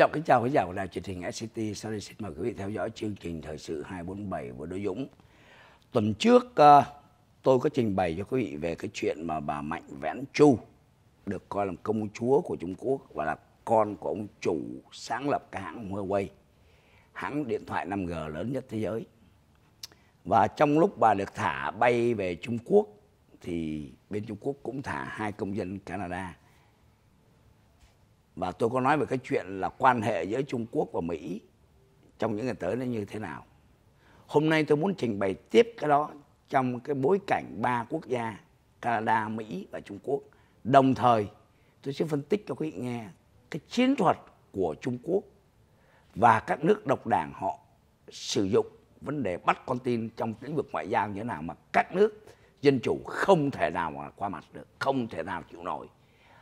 trọng kính chào quý giả của đài truyền hình SCT. Sau đây xin mời quý vị theo dõi chương trình thời sự 247 của Đỗ Dũng. Tuần trước ờ, tôi có trình bày cho quý vị về cái chuyện mà bà Mạnh Vãn Chu được coi là công chúa của Trung Quốc và là con của ông chủ sáng lập cái hãng Huawei, hãng điện thoại 5G lớn nhất thế giới. Và trong lúc bà được thả bay về Trung Quốc thì bên Trung Quốc cũng thả hai công dân Canada và tôi có nói về cái chuyện là quan hệ giữa Trung Quốc và Mỹ trong những ngày tới nó như thế nào. Hôm nay tôi muốn trình bày tiếp cái đó trong cái bối cảnh ba quốc gia Canada, Mỹ và Trung Quốc. Đồng thời tôi sẽ phân tích cho quý vị nghe cái chiến thuật của Trung Quốc và các nước độc đảng họ sử dụng vấn đề bắt con tin trong lĩnh vực ngoại giao như thế nào mà các nước dân chủ không thể nào mà qua mặt được, không thể nào chịu nổi.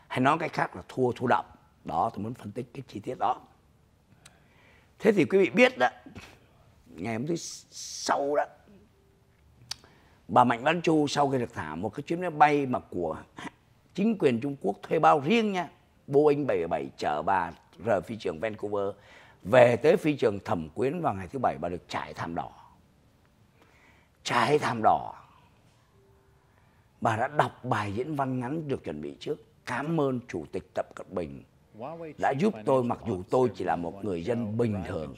Hay nói cách khác là thua thu động đó tôi muốn phân tích cái chi tiết đó thế thì quý vị biết đó ngày hôm thứ sau đó bà mạnh văn chu sau khi được thả một cái chuyến máy bay mà của chính quyền trung quốc thuê bao riêng nha boeing 77 chở bà rời phi trường vancouver về tới phi trường thẩm quyến vào ngày thứ bảy bà được trải thảm đỏ trải thảm đỏ bà đã đọc bài diễn văn ngắn được chuẩn bị trước cảm ơn chủ tịch tập cận bình đã giúp tôi mặc dù tôi chỉ là một người dân bình thường.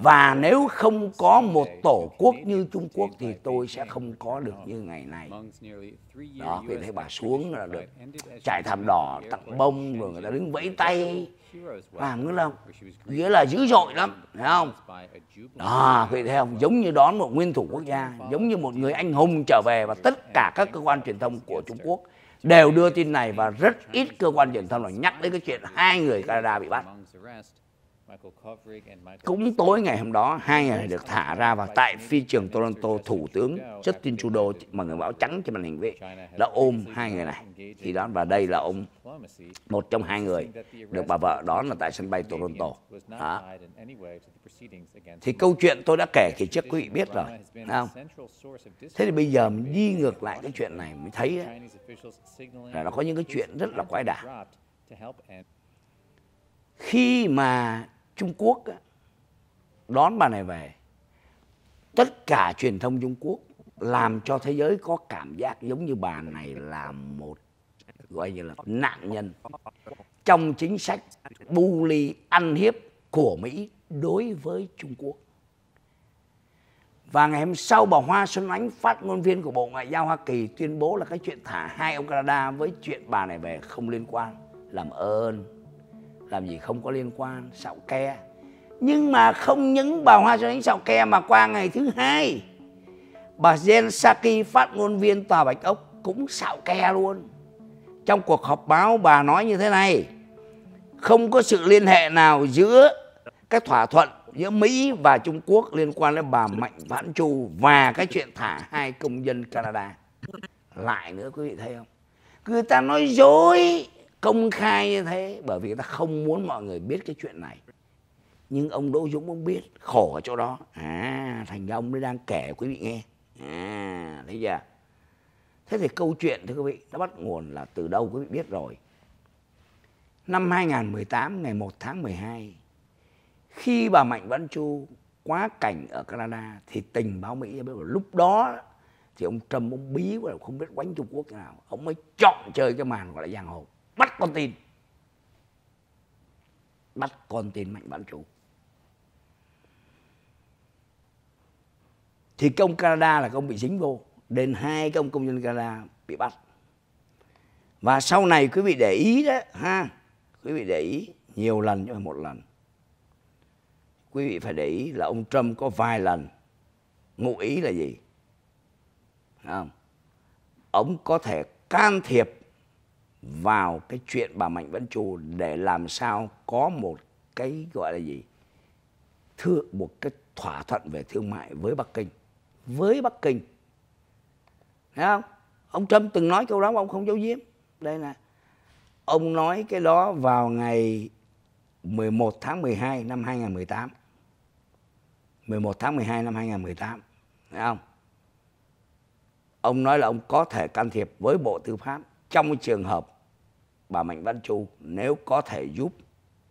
Và nếu không có một tổ quốc như Trung Quốc thì tôi sẽ không có được như ngày này. Đó, vì thế bà xuống là được trải thảm đỏ, tặng bông, rồi người ta đứng vẫy tay. Làm cái lông, nghĩa là dữ dội lắm, thấy không? Đó, vì thấy không? Giống như đón một nguyên thủ quốc gia, giống như một người anh hùng trở về và tất cả các cơ quan truyền thông của Trung Quốc đều đưa tin này và rất ít cơ quan truyền thông nào nhắc đến cái chuyện hai người Canada bị bắt cũng tối ngày hôm đó, hai người được thả ra và tại phi trường Toronto, Thủ tướng Justin Trudeau, mà người báo trắng trên màn hình vậy, đã ôm hai người này. thì đó, và đây là ông, một trong hai người được bà vợ đón là tại sân bay Toronto. Đó. Thì câu chuyện tôi đã kể thì trước quý vị biết rồi. Không? Thế thì bây giờ mình đi ngược lại cái chuyện này mới thấy là nó có những cái chuyện rất là quái đản. Khi mà Trung Quốc đón bà này về tất cả truyền thông Trung Quốc làm cho thế giới có cảm giác giống như bà này là một gọi như là nạn nhân trong chính sách bu ly ăn hiếp của Mỹ đối với Trung Quốc. Và ngày hôm sau bà Hoa Xuân Ánh phát ngôn viên của Bộ Ngoại giao Hoa Kỳ tuyên bố là cái chuyện thả hai ông Canada với chuyện bà này về không liên quan. Làm ơn làm gì không có liên quan sạo ke nhưng mà không những bà hoa cho ánh sạo ke mà qua ngày thứ hai bà Jen Saki phát ngôn viên tòa Bạch Ốc cũng sạo ke luôn trong cuộc họp báo bà nói như thế này không có sự liên hệ nào giữa các thỏa thuận giữa Mỹ và Trung Quốc liên quan đến bà Mạnh Vãn Chu và cái chuyện thả hai công dân Canada lại nữa quý vị thấy không người ta nói dối công khai như thế bởi vì người ta không muốn mọi người biết cái chuyện này nhưng ông đỗ dũng ông biết khổ ở chỗ đó à thành ra ông ấy đang kể quý vị nghe à thấy chưa thế thì câu chuyện thưa quý vị nó bắt nguồn là từ đâu quý vị biết rồi năm 2018 ngày 1 tháng 12 khi bà Mạnh Văn Chu quá cảnh ở Canada thì tình báo Mỹ biết lúc đó thì ông Trump ông bí quá không biết quánh Trung Quốc thế nào ông mới chọn chơi cái màn gọi là giang hồ con tin bắt con tin mạnh bán chủ thì công Canada là công bị dính vô đến hai công công dân Canada bị bắt và sau này quý vị để ý đó ha quý vị để ý nhiều lần nhưng mà một lần quý vị phải để ý là ông Trump có vài lần ngụ ý là gì không ông có thể can thiệp vào cái chuyện bà Mạnh Vãn Trù để làm sao có một cái gọi là gì thưa một cái thỏa thuận về thương mại với Bắc Kinh với Bắc Kinh thấy không ông Trump từng nói câu đó mà ông không giấu giếm đây nè ông nói cái đó vào ngày 11 tháng 12 năm 2018 11 tháng 12 năm 2018 thấy không ông nói là ông có thể can thiệp với Bộ Tư pháp trong trường hợp bà Mạnh Văn Chu nếu có thể giúp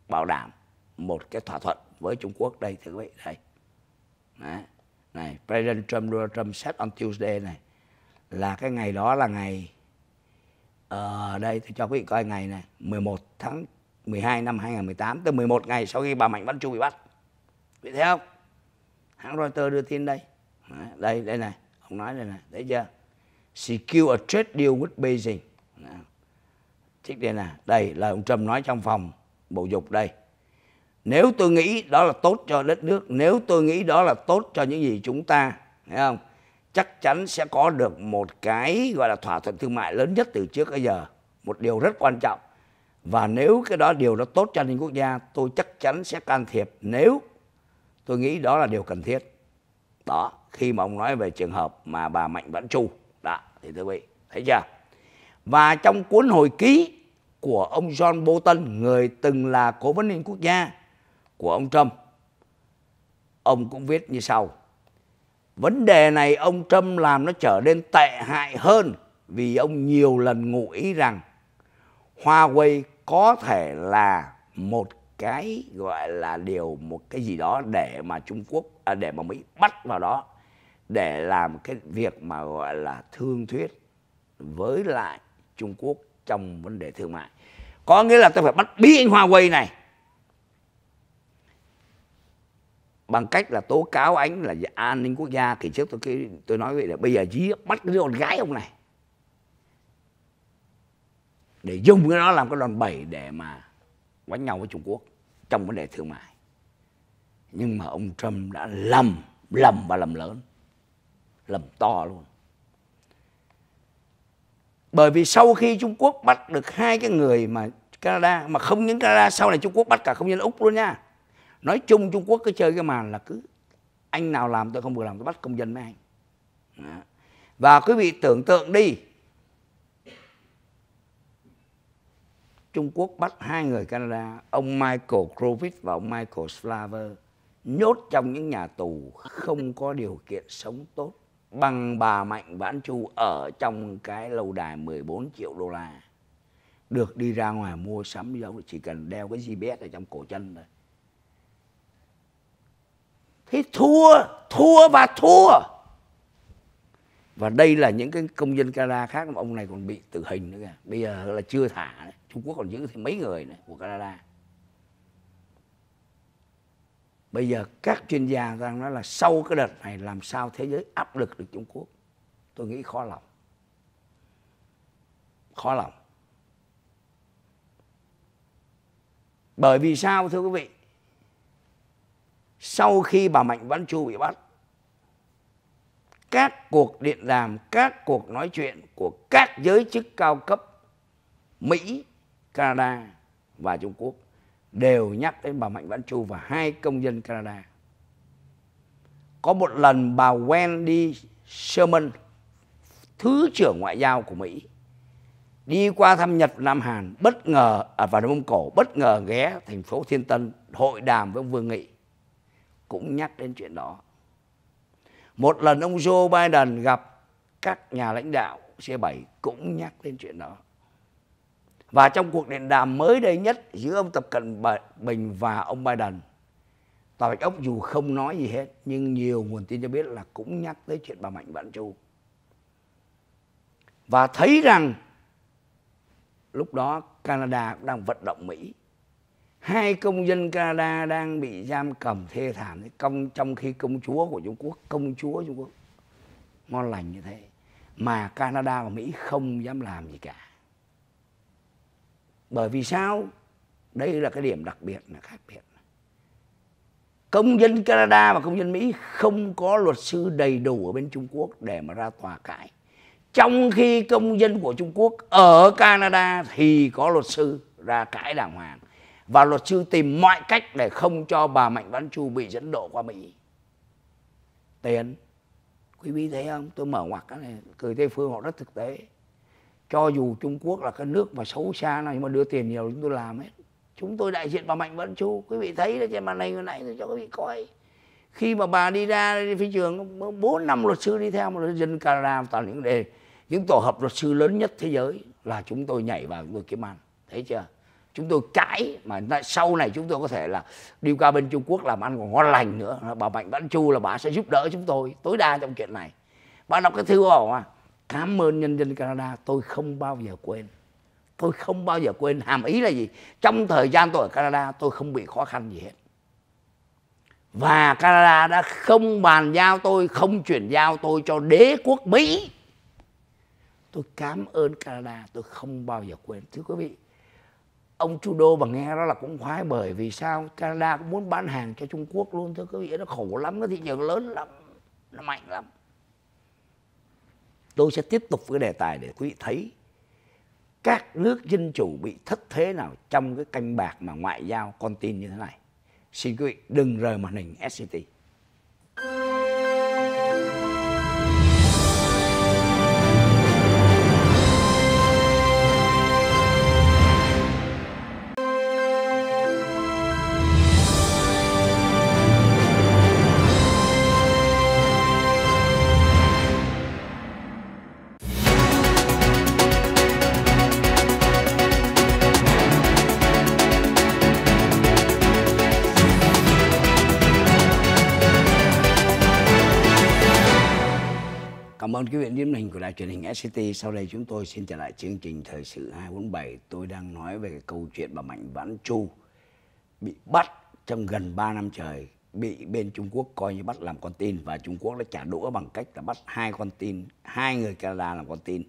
bảo đảm một cái thỏa thuận với Trung Quốc đây thưa quý vị đây Đấy. này President Trump Donald Trump set on Tuesday này là cái ngày đó là ngày ở ờ, uh, đây tôi cho quý vị coi ngày này 11 tháng 12 năm 2018 từ 11 ngày sau khi bà Mạnh Văn Chu bị bắt quý vị thấy không hãng Reuters đưa tin đây Đấy. đây đây này ông nói đây này thấy chưa secure a trade deal with Beijing Đấy Trích đây nè, đây là ông Trump nói trong phòng Bộ Dục đây. Nếu tôi nghĩ đó là tốt cho đất nước, nếu tôi nghĩ đó là tốt cho những gì chúng ta, thấy không? Chắc chắn sẽ có được một cái gọi là thỏa thuận thương mại lớn nhất từ trước tới giờ. Một điều rất quan trọng. Và nếu cái đó điều đó tốt cho an quốc gia, tôi chắc chắn sẽ can thiệp nếu tôi nghĩ đó là điều cần thiết. Đó, khi mà ông nói về trường hợp mà bà Mạnh Vãn Chu, đó, thì thưa quý vị, thấy chưa? và trong cuốn hồi ký của ông John Bolton, người từng là cố vấn an quốc gia của ông Trump, ông cũng viết như sau. Vấn đề này ông Trump làm nó trở nên tệ hại hơn vì ông nhiều lần ngụ ý rằng Huawei có thể là một cái gọi là điều một cái gì đó để mà Trung Quốc à, để mà Mỹ bắt vào đó để làm cái việc mà gọi là thương thuyết với lại Trung Quốc trong vấn đề thương mại. Có nghĩa là tôi phải bắt bí anh Huawei này bằng cách là tố cáo anh là an ninh quốc gia thì trước tôi tôi nói vậy là bây giờ dí bắt cái đứa con gái ông này để dùng cái đó làm cái đòn bẩy để mà đánh nhau với Trung Quốc trong vấn đề thương mại nhưng mà ông Trump đã lầm lầm và lầm lớn lầm to luôn bởi vì sau khi Trung Quốc bắt được hai cái người mà Canada mà không những Canada sau này Trung Quốc bắt cả không nhân Úc luôn nha nói chung Trung Quốc cứ chơi cái màn là cứ anh nào làm tôi không vừa làm tôi bắt công dân mấy anh và quý vị tưởng tượng đi Trung Quốc bắt hai người Canada ông Michael Krovitz và ông Michael Slaver nhốt trong những nhà tù không có điều kiện sống tốt bằng bà Mạnh Vãn Chu ở trong cái lâu đài 14 triệu đô la được đi ra ngoài mua sắm giống chỉ cần đeo cái GPS ở trong cổ chân thôi thế thua thua và thua và đây là những cái công dân Canada khác mà ông này còn bị tử hình nữa kìa bây giờ là chưa thả Trung Quốc còn giữ thêm mấy người này của Canada bây giờ các chuyên gia đang nói là sau cái đợt này làm sao thế giới áp lực được trung quốc tôi nghĩ khó lòng khó lòng bởi vì sao thưa quý vị sau khi bà mạnh văn chu bị bắt các cuộc điện đàm các cuộc nói chuyện của các giới chức cao cấp mỹ canada và trung quốc đều nhắc đến bà Mạnh Vãn Chu và hai công dân Canada. Có một lần bà Wendy Sherman, Thứ trưởng Ngoại giao của Mỹ, đi qua thăm Nhật Nam Hàn bất ngờ à, và Mông Cổ bất ngờ ghé thành phố Thiên Tân hội đàm với ông Vương Nghị cũng nhắc đến chuyện đó. Một lần ông Joe Biden gặp các nhà lãnh đạo C7 cũng nhắc đến chuyện đó. Và trong cuộc điện đàm mới đây nhất giữa ông Tập Cận Bình và ông Biden, Tòa Bạch Ốc dù không nói gì hết, nhưng nhiều nguồn tin cho biết là cũng nhắc tới chuyện bà Mạnh vạn Chu. Và thấy rằng lúc đó Canada đang vận động Mỹ. Hai công dân Canada đang bị giam cầm thê thảm công trong khi công chúa của Trung Quốc, công chúa Trung Quốc ngon lành như thế mà Canada và Mỹ không dám làm gì cả bởi vì sao đây là cái điểm đặc biệt là khác biệt công dân Canada và công dân Mỹ không có luật sư đầy đủ ở bên Trung Quốc để mà ra tòa cãi trong khi công dân của Trung Quốc ở Canada thì có luật sư ra cãi đàng hoàng và luật sư tìm mọi cách để không cho bà Mạnh Văn Chu bị dẫn độ qua Mỹ tiền quý vị thấy không tôi mở ngoặc cái này cười tây phương họ rất thực tế cho dù Trung Quốc là cái nước mà xấu xa này nhưng mà đưa tiền nhiều chúng tôi làm hết chúng tôi đại diện bà Mạnh Vân Chu quý vị thấy đó trên màn hình hồi nãy tôi cho quý vị coi khi mà bà đi ra đi phi trường bốn năm luật sư đi theo mà dân Canada toàn những đề những tổ hợp luật sư lớn nhất thế giới là chúng tôi nhảy vào chúng tôi kiếm ăn thấy chưa chúng tôi cãi mà sau này chúng tôi có thể là đi qua bên Trung Quốc làm ăn còn ngon lành nữa bà Mạnh Vân Chu là bà sẽ giúp đỡ chúng tôi tối đa trong chuyện này bà đọc cái thư của bà cảm ơn nhân dân Canada tôi không bao giờ quên tôi không bao giờ quên hàm ý là gì trong thời gian tôi ở Canada tôi không bị khó khăn gì hết và Canada đã không bàn giao tôi không chuyển giao tôi cho đế quốc Mỹ tôi cảm ơn Canada tôi không bao giờ quên thưa quý vị ông Trudeau mà nghe đó là cũng khoái bởi vì sao Canada cũng muốn bán hàng cho Trung Quốc luôn thưa quý vị nó khổ lắm nó thị trường lớn lắm nó mạnh lắm tôi sẽ tiếp tục cái đề tài để quý vị thấy các nước dân chủ bị thất thế nào trong cái canh bạc mà ngoại giao con tin như thế này. Xin quý vị đừng rời màn hình SCT. đài truyền hình SCT. Sau đây chúng tôi xin trở lại chương trình Thời sự 247. Tôi đang nói về cái câu chuyện bà Mạnh Vãn Chu bị bắt trong gần 3 năm trời. Bị bên Trung Quốc coi như bắt làm con tin và Trung Quốc đã trả đũa bằng cách là bắt hai con tin, hai người Canada làm con tin.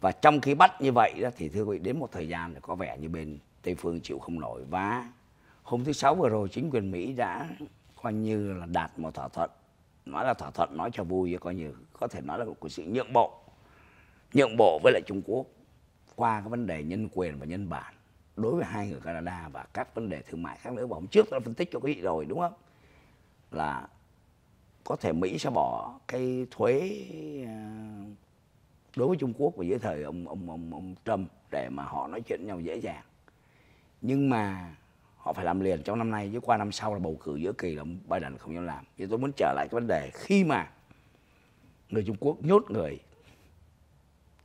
Và trong khi bắt như vậy đó thì thưa quý vị đến một thời gian thì có vẻ như bên Tây Phương chịu không nổi và hôm thứ Sáu vừa rồi chính quyền Mỹ đã coi như là đạt một thỏa thuận nói là thỏa thuận nói cho vui coi như có thể nói là một sự nhượng bộ nhượng bộ với lại Trung Quốc qua cái vấn đề nhân quyền và nhân bản đối với hai người Canada và các vấn đề thương mại khác nữa và hôm trước tôi đã phân tích cho quý vị rồi đúng không là có thể Mỹ sẽ bỏ cái thuế ờ, đối với Trung Quốc và dưới thời ông ông ông ông Trump để mà họ nói chuyện với nhau dễ dàng nhưng mà họ phải làm liền trong năm nay chứ qua năm sau là bầu cử giữa kỳ là ông Biden không dám làm thì tôi muốn trở lại cái vấn đề khi mà người Trung Quốc nhốt người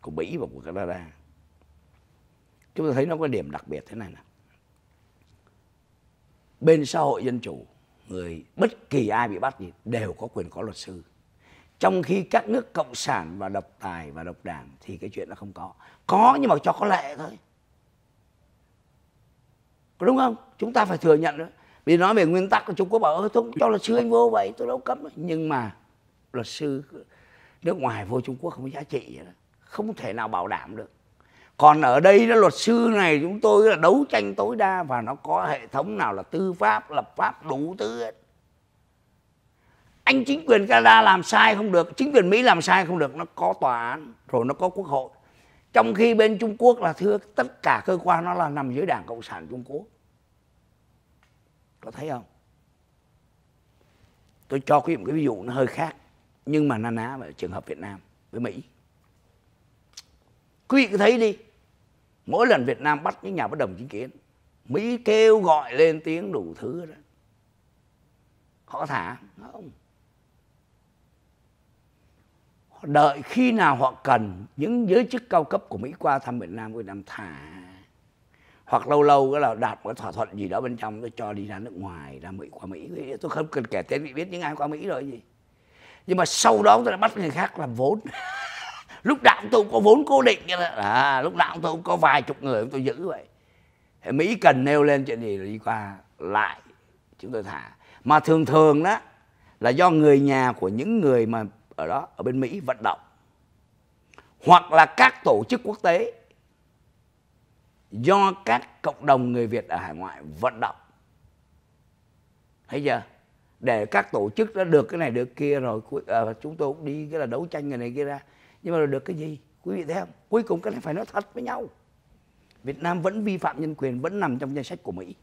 của Mỹ và của Canada chúng ta thấy nó có điểm đặc biệt thế này nè bên xã hội dân chủ người bất kỳ ai bị bắt gì đều có quyền có luật sư trong khi các nước cộng sản và độc tài và độc đảng thì cái chuyện nó không có có nhưng mà cho có lệ thôi có đúng không chúng ta phải thừa nhận đó vì nói về nguyên tắc của trung quốc bảo ơ tôi cho luật sư anh vô vậy tôi đâu cấm nhưng mà luật sư nước ngoài vô trung quốc không có giá trị vậy đó không thể nào bảo đảm được còn ở đây đó luật sư này chúng tôi là đấu tranh tối đa và nó có hệ thống nào là tư pháp lập pháp đủ thứ hết anh chính quyền Canada làm sai không được chính quyền Mỹ làm sai không được nó có tòa án rồi nó có quốc hội trong khi bên Trung Quốc là thưa tất cả cơ quan nó là nằm dưới đảng cộng sản Trung Quốc có thấy không tôi cho quý vị một cái ví dụ nó hơi khác nhưng mà na ná về trường hợp Việt Nam với Mỹ Quý vị cứ thấy đi, mỗi lần Việt Nam bắt những nhà bất đồng chính kiến, Mỹ kêu gọi lên tiếng đủ thứ đó. Họ thả, không. Họ đợi khi nào họ cần những giới chức cao cấp của Mỹ qua thăm Việt Nam, Việt Nam thả. Hoặc lâu lâu cái là đạt một thỏa thuận gì đó bên trong, tôi cho đi ra nước ngoài, ra Mỹ qua Mỹ. Tôi không cần kể tên vị biết những ai qua Mỹ rồi gì. Nhưng mà sau đó tôi đã bắt người khác làm vốn lúc nào tôi có vốn cố định như à, lúc nào tôi có vài chục người tôi giữ vậy mỹ cần nêu lên chuyện gì đi qua lại chúng tôi thả mà thường thường đó là do người nhà của những người mà ở đó ở bên mỹ vận động hoặc là các tổ chức quốc tế do các cộng đồng người việt ở hải ngoại vận động thấy chưa để các tổ chức đã được cái này được kia rồi uh, chúng tôi cũng đi cái là đấu tranh người này kia ra nhưng mà được cái gì quý vị thấy không cuối cùng cái này phải nói thật với nhau Việt Nam vẫn vi phạm nhân quyền vẫn nằm trong danh sách của Mỹ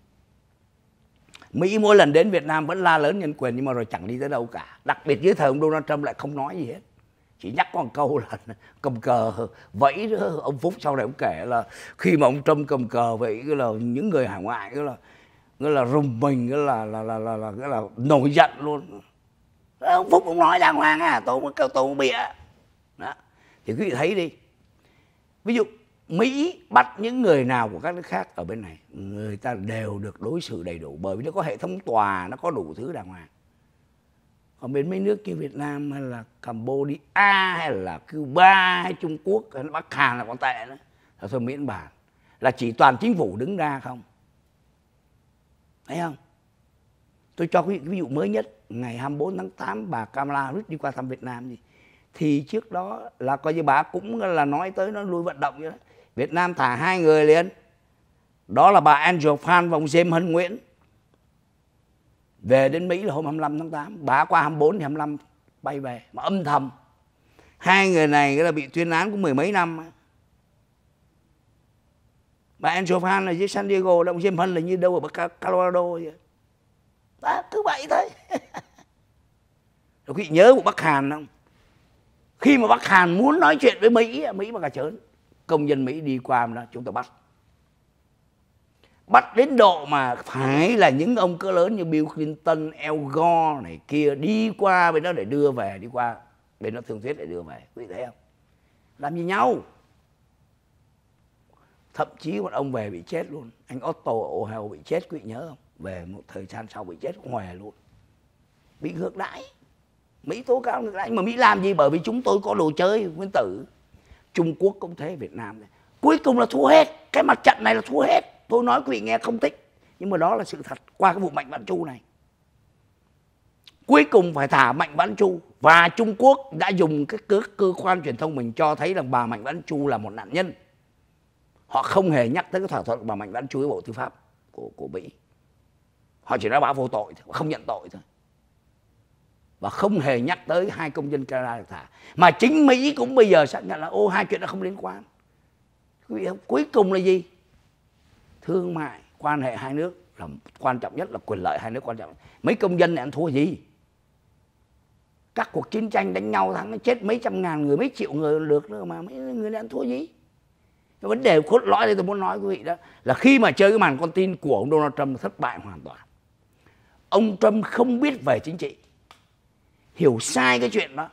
Mỹ mỗi lần đến Việt Nam vẫn la lớn nhân quyền nhưng mà rồi chẳng đi tới đâu cả đặc biệt dưới thời ông Donald Trump lại không nói gì hết chỉ nhắc con câu là cầm cờ vẫy đó. ông Phúc sau này ông kể là khi mà ông Trump cầm cờ vậy là những người hải ngoại là nghĩa là rùng mình nghĩa là là là là, là, nghĩa là nổi giận luôn ông Phúc cũng nói đàng hoàng à tôi không tôi không bịa đó thì quý vị thấy đi ví dụ mỹ bắt những người nào của các nước khác ở bên này người ta đều được đối xử đầy đủ bởi vì nó có hệ thống tòa nó có đủ thứ đàng hoàng còn bên mấy nước như Việt Nam hay là Cambodia hay là Cuba hay Trung Quốc hay là Bắc Hàn là còn tệ nữa là thôi miễn bàn là chỉ toàn chính phủ đứng ra không thấy không tôi cho quý vị ví dụ mới nhất ngày 24 tháng 8 bà Kamala Harris đi qua thăm Việt Nam gì thì trước đó là coi như bà cũng là nói tới nó lui vận động như đó Việt Nam thả hai người liền đó là bà Angel Phan và ông James Hân Nguyễn về đến Mỹ là hôm 25 tháng 8 bà qua 24 thì 25 bay về mà âm thầm hai người này là bị tuyên án cũng mười mấy năm bà Angel Phan là dưới San Diego ông James Hân là như đâu ở Colorado vậy đó, cứ vậy thôi có vị nhớ vụ Bắc Hàn không khi mà bắc hàn muốn nói chuyện với mỹ mỹ mà cả chớn công dân mỹ đi qua đó chúng ta bắt bắt đến độ mà phải là những ông cỡ lớn như Bill Clinton, El Gore này kia đi qua bên đó để đưa về, đi qua bên đó thương thuyết để đưa về. Quý vị thấy không? Làm gì nhau? Thậm chí một ông về bị chết luôn. Anh Otto ở Ohio bị chết, quý vị nhớ không? Về một thời gian sau bị chết hòe luôn. Bị ngược đãi mỹ tố cáo ngược lại nhưng mà mỹ làm gì bởi vì chúng tôi có đồ chơi nguyên tử trung quốc cũng thế việt nam cuối cùng là thua hết cái mặt trận này là thua hết tôi nói quý vị nghe không thích nhưng mà đó là sự thật qua cái vụ mạnh vạn chu này cuối cùng phải thả mạnh vãn chu và trung quốc đã dùng cái cơ, cơ quan truyền thông mình cho thấy rằng bà mạnh vãn chu là một nạn nhân họ không hề nhắc tới cái thỏa thuận bà mạnh vãn chu với bộ tư pháp của của mỹ họ chỉ nói báo vô tội thôi không nhận tội thôi và không hề nhắc tới hai công dân Canada được thả mà chính Mỹ cũng bây giờ xác nhận là ô hai chuyện đó không liên quan cuối cùng là gì thương mại quan hệ hai nước là quan trọng nhất là quyền lợi hai nước quan trọng mấy công dân này ăn thua gì các cuộc chiến tranh đánh nhau thắng chết mấy trăm ngàn người mấy triệu người được nữa mà mấy người này ăn thua gì cái vấn đề cốt lõi đây tôi muốn nói quý vị đó là khi mà chơi cái màn con tin của ông Donald Trump thất bại hoàn toàn ông Trump không biết về chính trị hiểu sai cái chuyện đó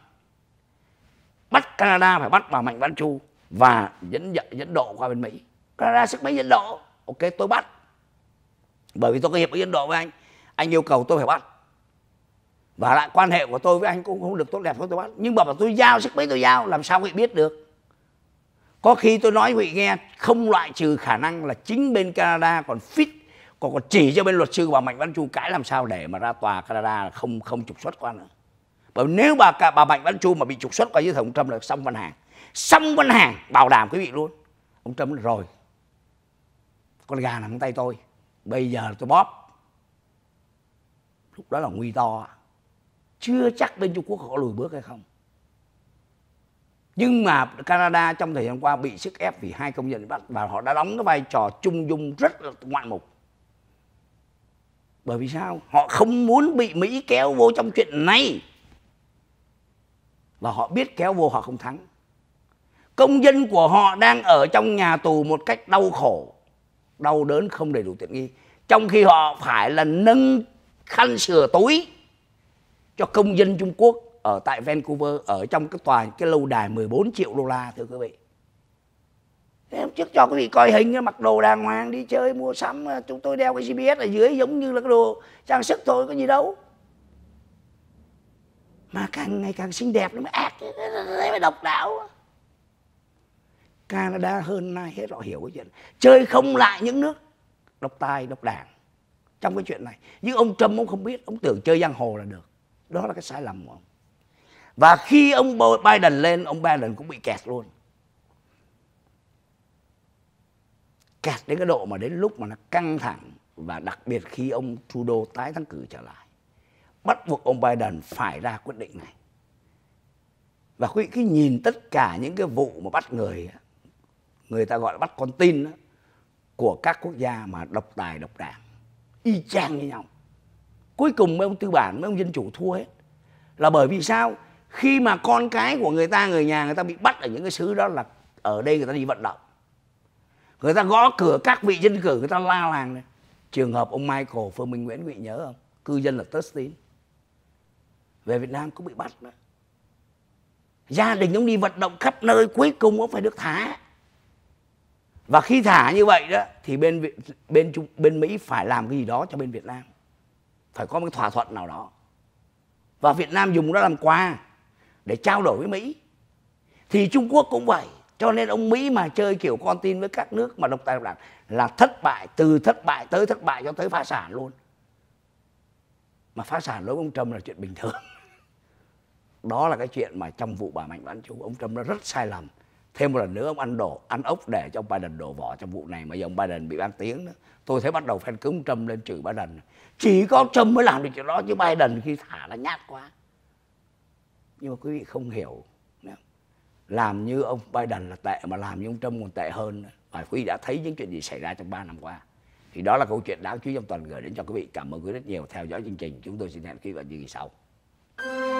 bắt Canada phải bắt bà Mạnh Văn Chu và dẫn dẫn độ qua bên Mỹ Canada sức mấy dẫn độ ok tôi bắt bởi vì tôi có hiệp với dẫn độ với anh anh yêu cầu tôi phải bắt và lại quan hệ của tôi với anh cũng không được tốt đẹp thôi tôi bắt nhưng mà tôi giao sức mấy tôi giao làm sao Huệ biết được có khi tôi nói Huệ nghe không loại trừ khả năng là chính bên Canada còn fit còn còn chỉ cho bên luật sư bà Mạnh Văn Chu cãi làm sao để mà ra tòa Canada không không trục xuất qua nữa bởi nếu bà bà Mạnh Văn Chu mà bị trục xuất qua dưới thầu ông Trump là xong Văn Hàng xong Văn Hàng bảo đảm quý vị luôn ông Trump nói rồi con gà nằm tay tôi bây giờ tôi bóp lúc đó là nguy to chưa chắc bên Trung Quốc họ lùi bước hay không nhưng mà Canada trong thời gian qua bị sức ép vì hai công dân bắt và họ đã đóng cái vai trò trung dung rất là ngoạn mục bởi vì sao họ không muốn bị Mỹ kéo vô trong chuyện này và họ biết kéo vô họ không thắng công dân của họ đang ở trong nhà tù một cách đau khổ đau đớn không đầy đủ tiện nghi trong khi họ phải là nâng khăn sửa túi cho công dân Trung Quốc ở tại Vancouver ở trong cái tòa cái lâu đài 14 triệu đô la thưa quý vị em trước cho quý vị coi hình mặc đồ đàng hoàng đi chơi mua sắm à, chúng tôi đeo cái GPS ở dưới giống như là cái đồ trang sức thôi có gì đâu mà càng ngày càng xinh đẹp nó mới ác thế mới độc đạo Canada hơn ai hết họ hiểu cái chuyện chơi không lại những nước độc tài độc đảng trong cái chuyện này nhưng ông Trump ông không biết ông tưởng chơi giang hồ là được đó là cái sai lầm của ông và khi ông Biden lên ông Biden cũng bị kẹt luôn kẹt đến cái độ mà đến lúc mà nó căng thẳng và đặc biệt khi ông Trudeau tái thắng cử trở lại bắt buộc ông Biden phải ra quyết định này. Và quý vị nhìn tất cả những cái vụ mà bắt người, người ta gọi là bắt con tin đó, của các quốc gia mà độc tài độc đảng, y chang như nhau. Cuối cùng mấy ông tư bản, mấy ông dân chủ thua hết. Là bởi vì sao? Khi mà con cái của người ta, người nhà người ta bị bắt ở những cái xứ đó là ở đây người ta đi vận động. Người ta gõ cửa các vị dân cử, người ta la làng này. Trường hợp ông Michael Phương Minh Nguyễn, quý vị nhớ không? Cư dân là Tustin về Việt Nam cũng bị bắt nữa, Gia đình ông đi vận động khắp nơi cuối cùng ông phải được thả. Và khi thả như vậy đó thì bên bên Trung, bên Mỹ phải làm cái gì đó cho bên Việt Nam. Phải có một thỏa thuận nào đó. Và Việt Nam dùng nó làm quà để trao đổi với Mỹ. Thì Trung Quốc cũng vậy. Cho nên ông Mỹ mà chơi kiểu con tin với các nước mà độc tài độc đảng là thất bại từ thất bại tới thất bại cho tới phá sản luôn mà phá sản đối với ông trump là chuyện bình thường đó là cái chuyện mà trong vụ bà mạnh bán chú ông trump nó rất sai lầm thêm một lần nữa ông ăn đổ ăn ốc để cho ông biden đổ vỏ trong vụ này mà giờ ông biden bị bán tiếng đó tôi thấy bắt đầu fan cứng ông trump lên chửi biden chỉ có trump mới làm được chuyện đó chứ biden khi thả là nhát quá nhưng mà quý vị không hiểu làm như ông biden là tệ mà làm như ông trump còn tệ hơn và quý vị đã thấy những chuyện gì xảy ra trong 3 năm qua thì đó là câu chuyện đáng chú ý trong tuần gửi đến cho quý vị cảm ơn quý vị rất nhiều theo dõi chương trình chúng tôi xin hẹn quý vị ở kỳ sau